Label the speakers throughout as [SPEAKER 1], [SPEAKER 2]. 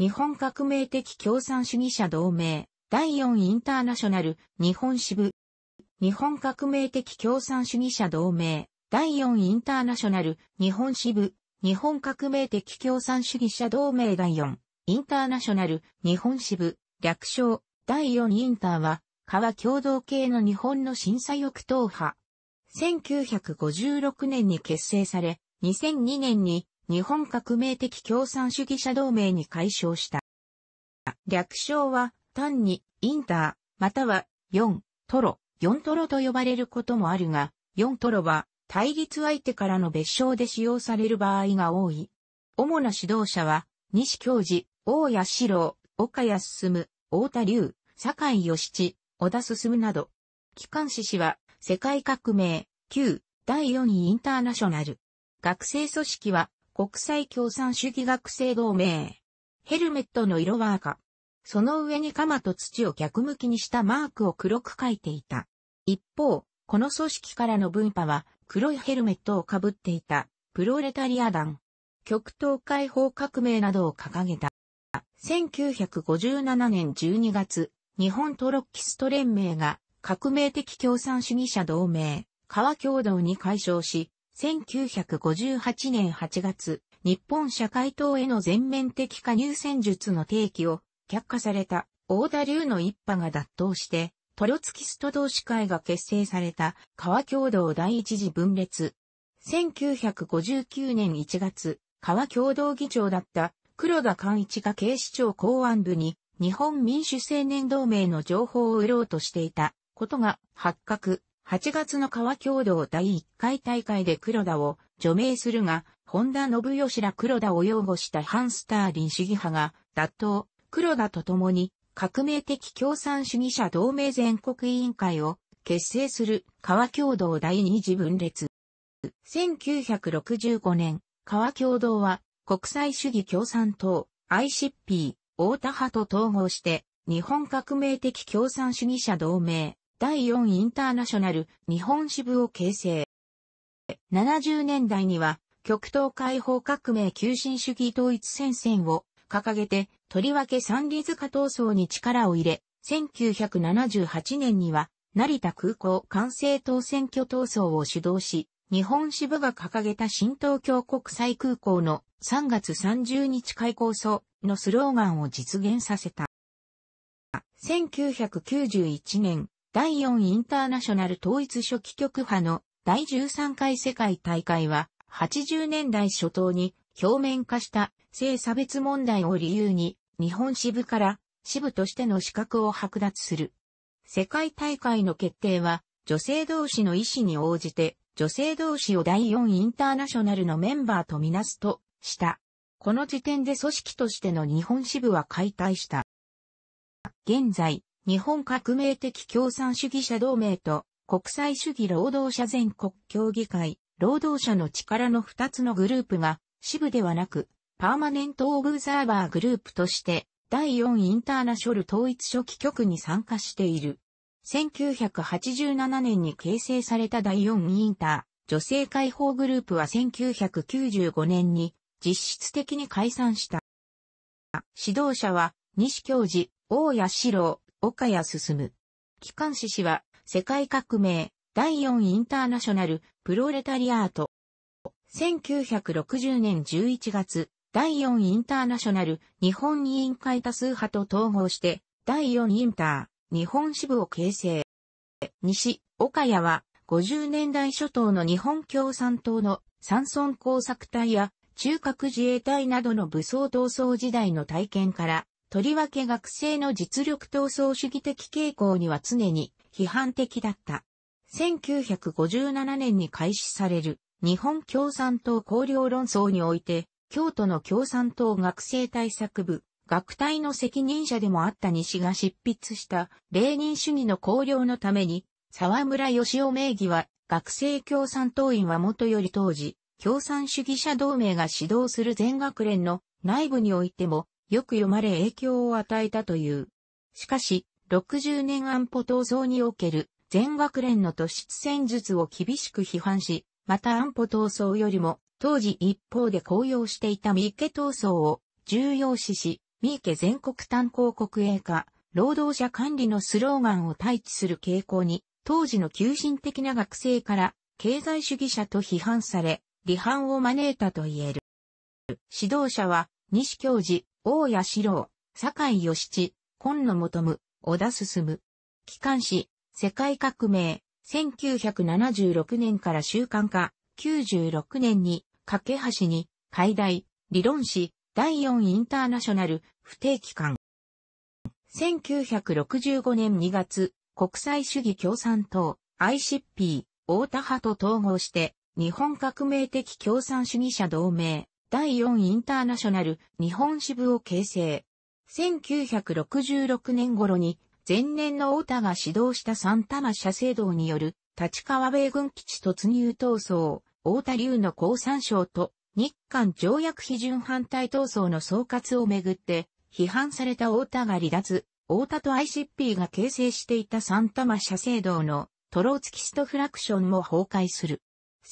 [SPEAKER 1] 日本革命的共産主義者同盟、第4インターナショナル、日本支部。日本革命的共産主義者同盟、第4インターナショナル、日本支部、日本革命的共産主義者同盟第4、インターナショナル、日本支部、略称、第4インターは、川共同系の日本の審査翼党派。1956年に結成され、2002年に日本革命的共産主義者同盟に解消した。略称は単にインター、または4トロ、4トロと呼ばれることもあるが、4トロは対立相手からの別称で使用される場合が多い。主な指導者は、西教授、大谷志郎、岡谷進、大田龍、坂井義小田進など。機関士氏は、世界革命、旧、第4位インターナショナル。学生組織は、国際共産主義学生同盟。ヘルメットの色は赤。その上に鎌と土を逆向きにしたマークを黒く書いていた。一方、この組織からの分派は黒いヘルメットをかぶっていたプロレタリア団、極東解放革命などを掲げた。1957年12月、日本トロッキスト連盟が革命的共産主義者同盟、川共同に解消し、1958年8月、日本社会党への全面的加入戦術の提起を却下された大田流の一派が脱党して、トロツキスト同士会が結成された川共同第一次分裂。1959年1月、川共同議長だった黒田寛一が警視庁公安部に日本民主青年同盟の情報を売ろうとしていたことが発覚。8月の川共同第1回大会で黒田を除名するが、本田信義ら黒田を擁護したハンスターリン主義派が、脱党、黒田と共に、革命的共産主義者同盟全国委員会を結成する川共同第二次分裂。1965年、川共同は国際主義共産党 ICP 大田派と統合して日本革命的共産主義者同盟第4インターナショナル日本支部を形成。70年代には極東解放革命急進主義統一戦線を掲げて、とりわけ三里塚闘争に力を入れ、1978年には成田空港完成当選挙闘争を主導し、日本支部が掲げた新東京国際空港の3月30日開港層のスローガンを実現させた。1991年、第4インターナショナル統一初期局派の第13回世界大会は、80年代初頭に表面化した性差別問題を理由に、日本支部から支部としての資格を剥奪する。世界大会の決定は、女性同士の意思に応じて、女性同士を第4インターナショナルのメンバーとみなすと、した。この時点で組織としての日本支部は解体した。現在、日本革命的共産主義者同盟と国際主義労働者全国協議会、労働者の力の2つのグループが支部ではなく、パーマネントオブザーバーグループとして、第4インターナショル統一初期局に参加している。1987年に形成された第4インター、女性解放グループは1995年に実質的に解散した。指導者は、西教授、大谷史郎、岡谷進。機関士氏は、世界革命、第4インターナショナル、プロレタリアート。1960年11月、第4インターナショナル日本委員会多数派と統合して、第4インター日本支部を形成。西、岡谷は50年代初頭の日本共産党の山村工作隊や中核自衛隊などの武装闘争時代の体験からとりわけ学生の実力闘争主義的傾向には常に批判的だった。1957年に開始される日本共産党綱領論争において、京都の共産党学生対策部、学隊の責任者でもあった西が執筆した礼人主義の綱領のために、沢村義雄名義は学生共産党員はもとより当時、共産主義者同盟が指導する全学連の内部においてもよく読まれ影響を与えたという。しかし、60年安保闘争における全学連の突出戦術を厳しく批判し、また安保闘争よりも当時一方で高揚していた三池闘争を重要視し、三池全国炭鉱国営化、労働者管理のスローガンを対置する傾向に、当時の急進的な学生から経済主義者と批判され、離反を招いたと言える。指導者は西教授、大谷四郎、酒井義知、今野求む、小田進。機関紙、世界革命、1976年から習慣化、96年に、架け橋に、解題、理論紙、第4インターナショナル、不定期間。1965年2月、国際主義共産党、ICP、大田派と統合して、日本革命的共産主義者同盟、第4インターナショナル日本支部を形成。1966年頃に前年の太田が指導した三玉社制度による立川米軍基地突入闘争、太田流の降参省と日韓条約批准反対闘争の総括をめぐって批判された太田が離脱、太田と ICP が形成していた三マ社制度のトローツキストフラクションも崩壊する。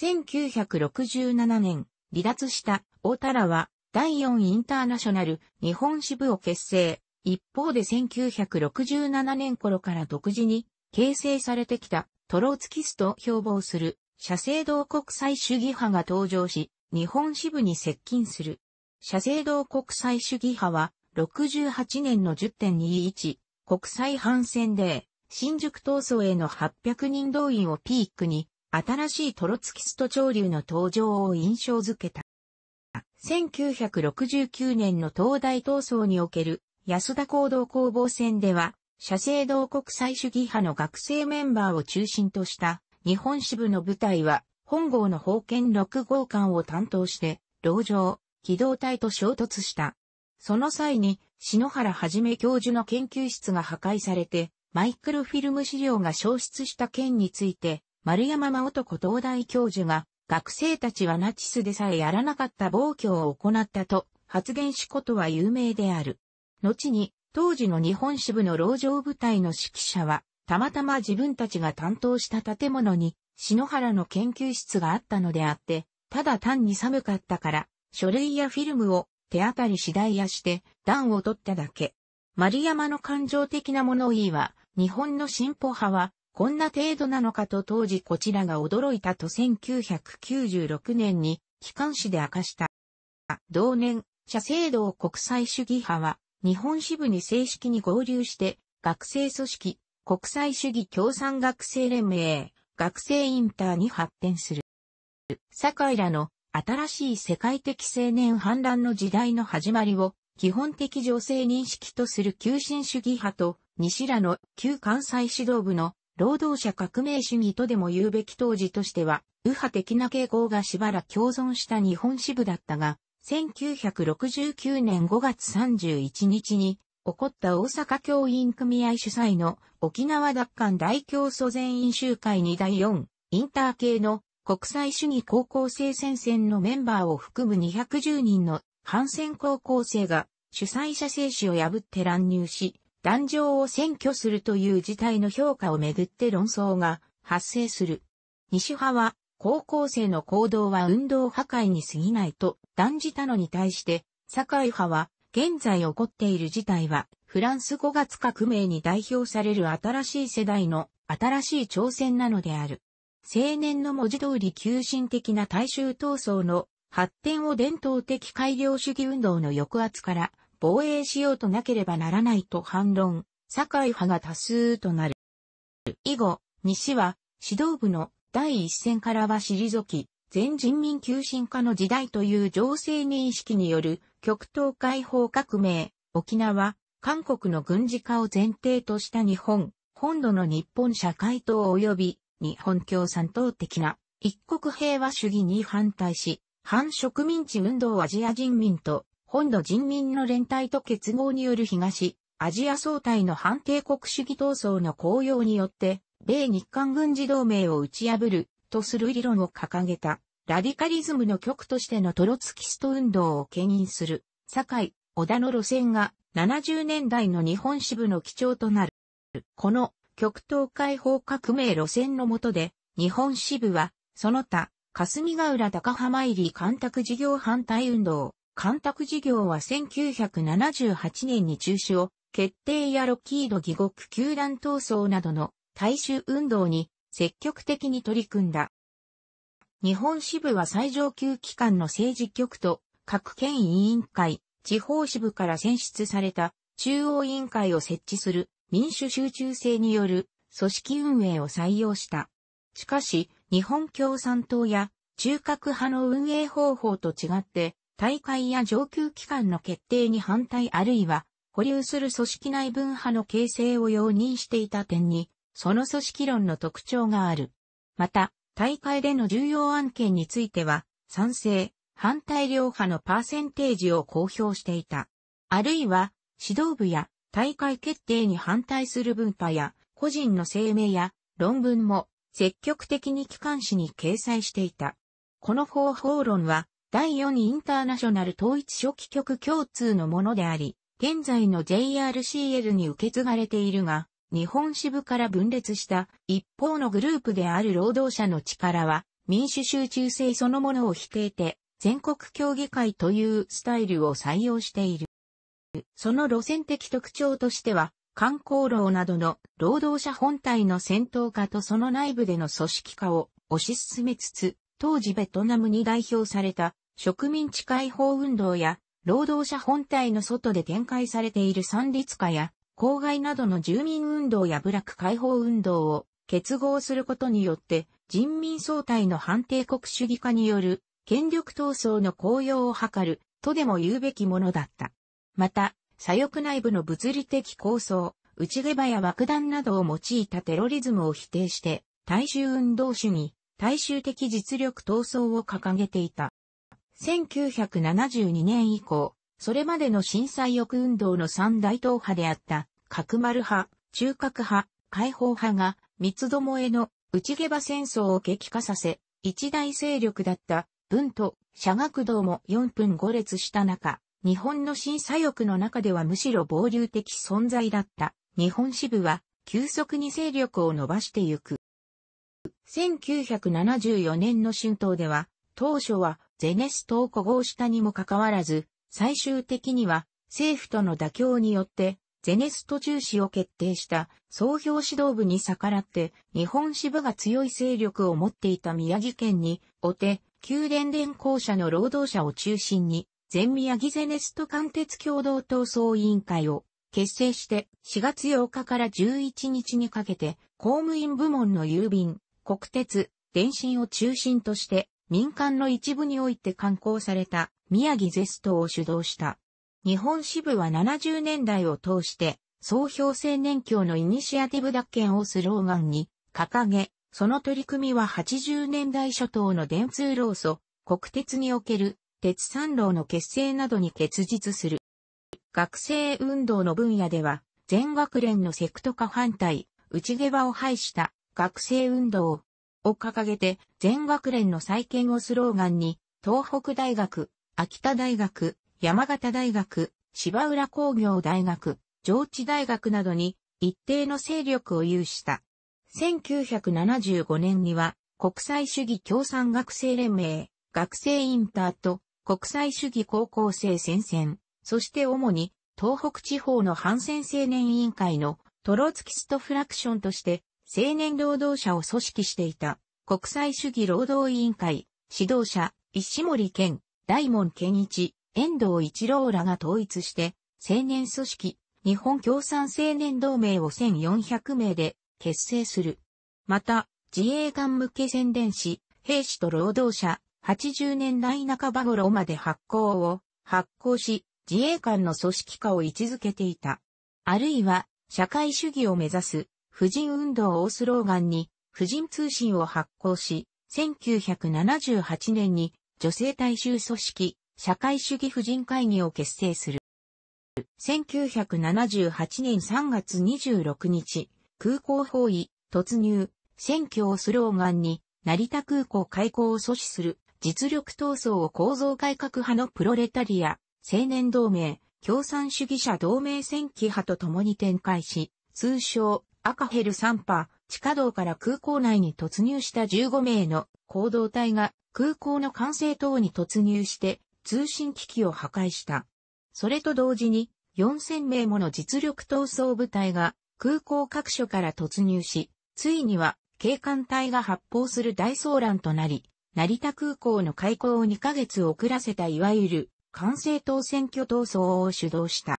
[SPEAKER 1] 1967年、離脱した大田らは第4インターナショナル日本支部を結成。一方で1967年頃から独自に形成されてきたトローツキスと標榜する社政道国際主義派が登場し、日本支部に接近する。社政道国際主義派は68年の10.21国際反戦で新宿闘争への800人動員をピークに新しいトロツキスト潮流の登場を印象づけた。1969年の東大闘争における安田行動攻防戦では、社政同国際主義派の学生メンバーを中心とした日本支部の部隊は、本郷の封建6号館を担当して、牢上、機動隊と衝突した。その際に、篠原はじめ教授の研究室が破壊されて、マイクロフィルム資料が消失した件について、丸山真男東大教授が学生たちはナチスでさえやらなかった暴挙を行ったと発言しことは有名である。後に、当時の日本支部の牢城部隊の指揮者は、たまたま自分たちが担当した建物に、篠原の研究室があったのであって、ただ単に寒かったから、書類やフィルムを手当たり次第やして暖を取っただけ。丸山の感情的な物言いは、日本の進歩派はこんな程度なのかと当時こちらが驚いたと1996年に機関誌で明かした。同年、社制度を国際主義派は日本支部に正式に合流して学生組織、国際主義共産学生連盟、学生インターに発展する。井らの新しい世界的青年反乱の時代の始まりを基本的女性認識とする急進主義派と西らの旧関西指導部の労働者革命主義とでも言うべき当時としては、右派的な傾向がしばらく共存した日本支部だったが、1969年5月31日に、起こった大阪教員組合主催の沖縄奪還大競祖全員集会に第4インター系の国際主義高校生戦線のメンバーを含む210人の反戦高校生が主催者精子を破って乱入し、壇上を占拠するという事態の評価をめぐって論争が発生する。西派は、高校生の行動は運動破壊に過ぎないと断じたのに対して、堺派は、現在起こっている事態は、フランス5月革命に代表される新しい世代の新しい挑戦なのである。青年の文字通り急進的な大衆闘争の発展を伝統的改良主義運動の抑圧から防衛しようとなければならないと反論、堺派が多数となる。以後、西は指導部の第一線からは退き、全人民急進化の時代という情勢認識による極東解放革命、沖縄、韓国の軍事化を前提とした日本、本土の日本社会党及び日本共産党的な一国平和主義に反対し、反植民地運動アジア人民と本土人民の連帯と結合による東、アジア総体の反帝国主義闘争の高揚によって、米日韓軍事同盟を打ち破る、とする理論を掲げた、ラディカリズムの極としてのトロツキスト運動を牽引する、堺、小田の路線が、70年代の日本支部の基調となる。この、極東解放革命路線の下で、日本支部は、その他、霞ヶ浦高浜入り干拓事業反対運動、干拓事業は1978年に中止を決定やロッキード義国球団闘争などの大衆運動に積極的に取り組んだ。日本支部は最上級機関の政治局と各県委員会、地方支部から選出された中央委員会を設置する民主集中制による組織運営を採用した。しかし、日本共産党や中核派の運営方法と違って大会や上級機関の決定に反対あるいは、保留する組織内分派の形成を容認していた点に、その組織論の特徴がある。また、大会での重要案件については、賛成、反対両派のパーセンテージを公表していた。あるいは、指導部や大会決定に反対する分派や、個人の声明や論文も積極的に機関紙に掲載していた。この方法論は、第4インターナショナル統一初期局共通のものであり、現在の JRCL に受け継がれているが、日本支部から分裂した一方のグループである労働者の力は民主集中性そのものを否定て全国協議会というスタイルを採用している。その路線的特徴としては観光労などの労働者本体の戦闘化とその内部での組織化を推し進めつつ当時ベトナムに代表された植民地解放運動や労働者本体の外で展開されている三立化や公害などの住民運動や部落解放運動を結合することによって人民総体の反帝国主義化による権力闘争の高揚を図るとでも言うべきものだった。また、左翼内部の物理的構想、内下場や爆弾などを用いたテロリズムを否定して、大衆運動主義、大衆的実力闘争を掲げていた。1972年以降、それまでの震災抑運動の三大党派であった、角丸派、中核派、解放派が、三つどもえの内下馬戦争を激化させ、一大勢力だった文と社学道も4分5列した中、日本の審査欲の中ではむしろ暴流的存在だった日本支部は急速に勢力を伸ばしてゆく。1974年の春闘では、当初はゼネストを古豪したにもかかわらず、最終的には政府との妥協によって、ゼネスト中止を決定した総評指導部に逆らって日本支部が強い勢力を持っていた宮城県におて、宮殿連公社の労働者を中心に全宮城ゼネスト貫徹共同闘争委員会を結成して4月8日から11日にかけて公務員部門の郵便、国鉄、電信を中心として民間の一部において刊行された宮城ゼストを主導した。日本支部は70年代を通して総評青年協のイニシアティブ奪権をスローガンに掲げ、その取り組みは80年代初頭の電通労組、国鉄における鉄三郎の結成などに結実する。学生運動の分野では、全学連のセクト化反対、内毛場を排した学生運動を掲げて全学連の再建をスローガンに、東北大学、秋田大学、山形大学、芝浦工業大学、上智大学などに一定の勢力を有した。1975年には国際主義共産学生連盟、学生インターと国際主義高校生戦線、そして主に東北地方の反戦青年委員会のトロツキストフラクションとして青年労働者を組織していた国際主義労働委員会、指導者、石森健、大門健一、遠藤一郎らが統一して、青年組織、日本共産青年同盟を1400名で結成する。また、自衛官向け宣伝士、兵士と労働者、80年代半ば頃まで発行を発行し、自衛官の組織化を位置づけていた。あるいは、社会主義を目指す婦人運動をスローガンに、婦人通信を発行し、1978年に女性大衆組織、社会主義婦人会議を結成する。1978年3月26日、空港包囲、突入、選挙をスローガンに、成田空港開港を阻止する、実力闘争を構造改革派のプロレタリア、青年同盟、共産主義者同盟戦挙派と共に展開し、通称、赤ヘル3波、地下道から空港内に突入した15名の行動隊が空港の管制塔に突入して通信機器を破壊した。それと同時に4000名もの実力闘争部隊が空港各所から突入し、ついには警官隊が発砲する大騒乱となり、成田空港の開港を2ヶ月遅らせたいわゆる管制塔選挙闘争を主導した。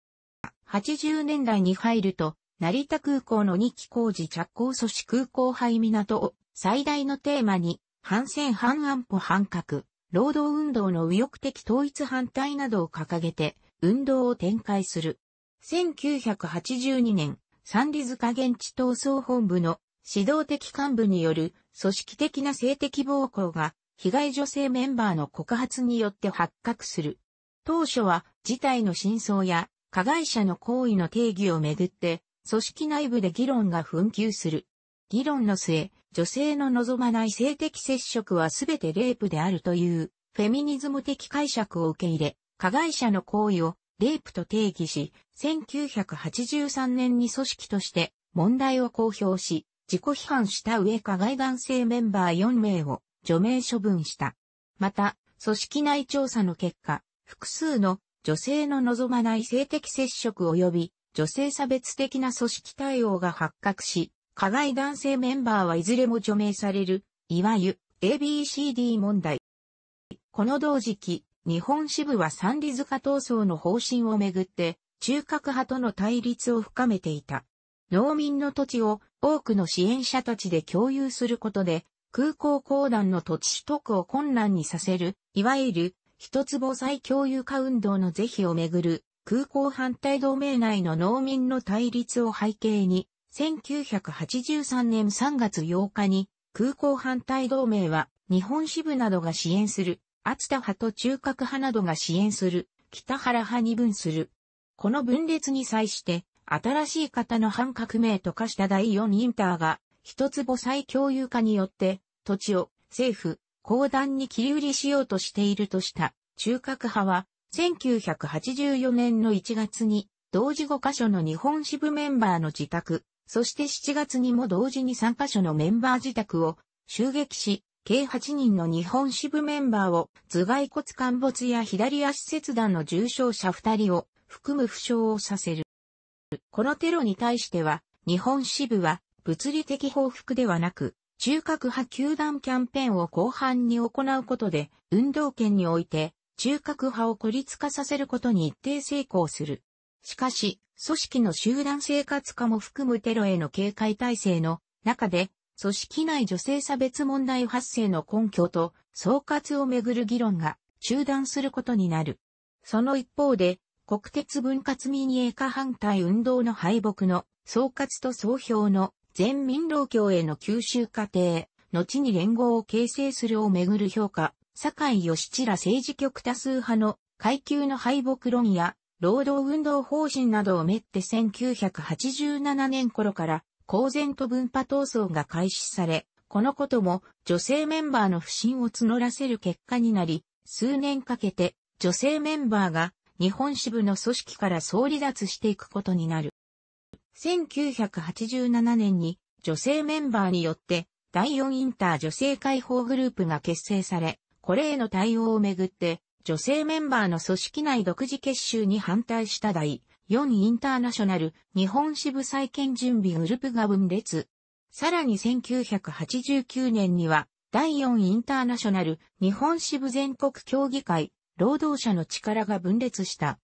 [SPEAKER 1] 80年代に入ると成田空港の2機工事着工阻止空港廃港を最大のテーマに、反戦反安保反核、労働運動の右翼的統一反対などを掲げて、運動を展開する。1982年、三里塚現地闘争本部の指導的幹部による組織的な性的暴行が被害女性メンバーの告発によって発覚する。当初は事態の真相や加害者の行為の定義をめぐって組織内部で議論が紛糾する。議論の末、女性の望まない性的接触はすべてレイプであるという、フェミニズム的解釈を受け入れ、加害者の行為をレイプと定義し、1983年に組織として問題を公表し、自己批判した上加害男性メンバー4名を除名処分した。また、組織内調査の結果、複数の女性の望まない性的接触及び女性差別的な組織対応が発覚し、加害男性メンバーはいずれも除名される、いわゆる ABCD 問題。この同時期、日本支部は三里塚闘争の方針をめぐって、中核派との対立を深めていた。農民の土地を多くの支援者たちで共有することで、空港公団の土地取得を困難にさせる、いわゆる一坪再共有化運動の是非をめぐる空港反対同盟内の農民の対立を背景に、1983年3月8日に空港反対同盟は日本支部などが支援する、厚田派と中核派などが支援する、北原派に分する。この分裂に際して、新しい型の反革命と化した第4インターが、一坪再共有化によって、土地を政府、公団に切り売りしようとしているとした、中核派は、1984年の1月に、同時5カ所の日本支部メンバーの自宅、そして7月にも同時に3カ所のメンバー自宅を襲撃し、計8人の日本支部メンバーを頭蓋骨陥没や左足切断の重傷者2人を含む負傷をさせる。このテロに対しては、日本支部は物理的報復ではなく、中核派球団キャンペーンを後半に行うことで、運動権において中核派を孤立化させることに一定成功する。しかし、組織の集団生活化も含むテロへの警戒体制の中で、組織内女性差別問題発生の根拠と総括をめぐる議論が中断することになる。その一方で、国鉄分割民営化反対運動の敗北の総括と総評の全民労協への吸収過程、後に連合を形成するをめぐる評価、坂井義知ら政治局多数派の階級の敗北論や労働運動方針などをめって1987年頃から公然と分派闘争が開始され、このことも女性メンバーの不信を募らせる結果になり、数年かけて女性メンバーが日本支部の組織から総離脱していくことになる。1987年に女性メンバーによって第4インター女性解放グループが結成され、これへの対応をめぐって、女性メンバーの組織内独自結集に反対した第4インターナショナル日本支部再建準備グループが分裂。さらに1989年には第4インターナショナル日本支部全国協議会労働者の力が分裂した。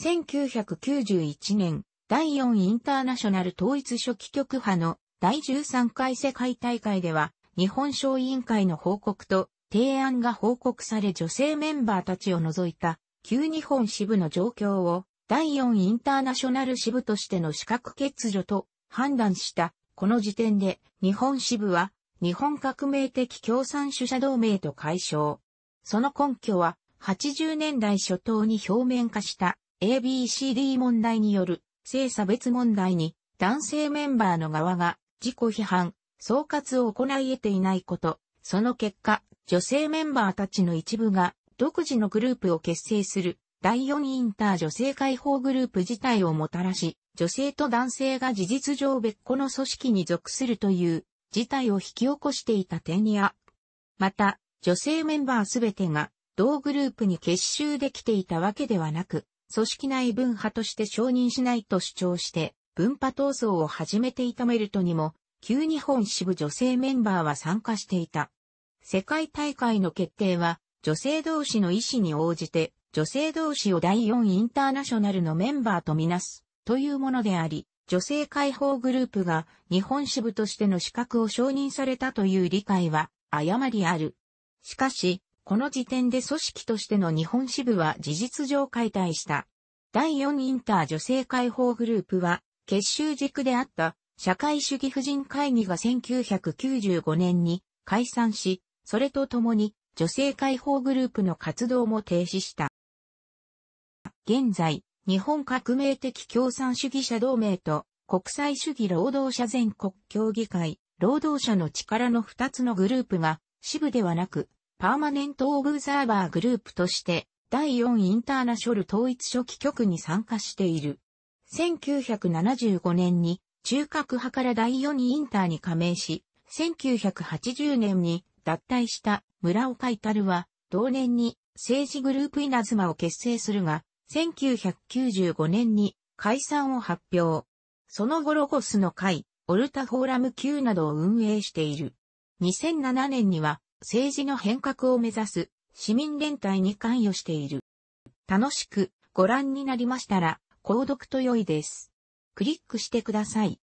[SPEAKER 1] 1991年第4インターナショナル統一初期局派の第13回世界大会では日本小委員会の報告と提案が報告され女性メンバーたちを除いた旧日本支部の状況を第4インターナショナル支部としての資格欠如と判断したこの時点で日本支部は日本革命的共産主者同盟と解消。その根拠は80年代初頭に表面化した ABCD 問題による性差別問題に男性メンバーの側が自己批判、総括を行い得ていないこと、その結果、女性メンバーたちの一部が独自のグループを結成する第4インター女性解放グループ自体をもたらし、女性と男性が事実上別個の組織に属するという事態を引き起こしていた点や、また、女性メンバーすべてが同グループに結集できていたわけではなく、組織内分派として承認しないと主張して、分派闘争を始めていたメルトにも、旧日本支部女性メンバーは参加していた。世界大会の決定は、女性同士の意思に応じて、女性同士を第4インターナショナルのメンバーとみなす、というものであり、女性解放グループが日本支部としての資格を承認されたという理解は誤りある。しかし、この時点で組織としての日本支部は事実上解体した。第4インター女性解放グループは、結集軸であった社会主義婦人会議が1995年に解散し、それとともに女性解放グループの活動も停止した。現在、日本革命的共産主義者同盟と国際主義労働者全国協議会、労働者の力の2つのグループが支部ではなく、パーマネントオブザーバーグループとして、第4インターナショル統一初期局に参加している。1975年に中核派から第4インターに加盟し、1980年に脱退した村岡るは、同年に政治グループ稲妻を結成するが、1995年に解散を発表。その後ロゴスの会、オルタフォーラム級などを運営している。2007年には政治の変革を目指す市民連帯に関与している。楽しくご覧になりましたら、購読と良いです。クリックしてください。